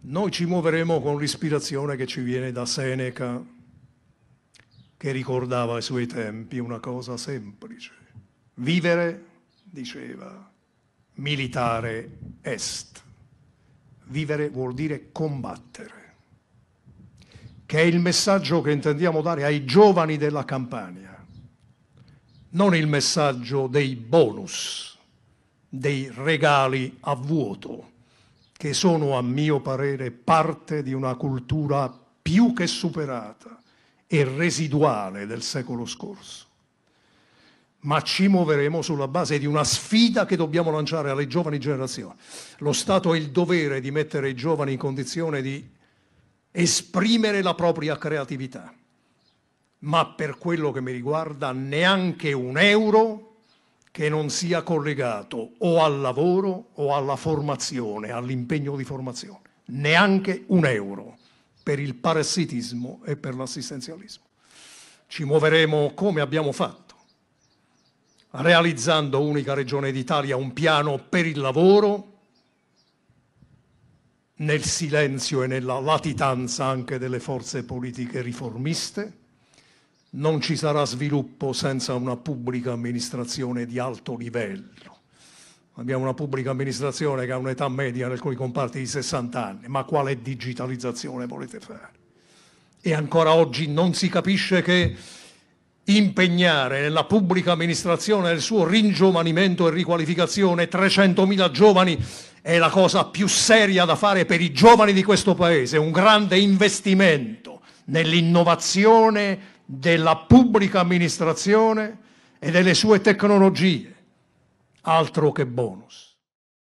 Noi ci muoveremo con l'ispirazione che ci viene da Seneca, che ricordava ai suoi tempi una cosa semplice. Vivere, diceva, militare est. Vivere vuol dire combattere che è il messaggio che intendiamo dare ai giovani della Campania, non il messaggio dei bonus, dei regali a vuoto, che sono a mio parere parte di una cultura più che superata e residuale del secolo scorso. Ma ci muoveremo sulla base di una sfida che dobbiamo lanciare alle giovani generazioni. Lo Stato ha il dovere di mettere i giovani in condizione di esprimere la propria creatività. Ma per quello che mi riguarda neanche un euro che non sia collegato o al lavoro o alla formazione, all'impegno di formazione. Neanche un euro per il parassitismo e per l'assistenzialismo. Ci muoveremo come abbiamo fatto realizzando unica regione d'Italia un piano per il lavoro nel silenzio e nella latitanza anche delle forze politiche riformiste. Non ci sarà sviluppo senza una pubblica amministrazione di alto livello. Abbiamo una pubblica amministrazione che ha un'età media nel cui comparti di 60 anni, ma quale digitalizzazione volete fare? E ancora oggi non si capisce che impegnare nella pubblica amministrazione nel suo ringiovanimento e riqualificazione 300.000 giovani è la cosa più seria da fare per i giovani di questo paese, un grande investimento nell'innovazione della pubblica amministrazione e delle sue tecnologie, altro che bonus.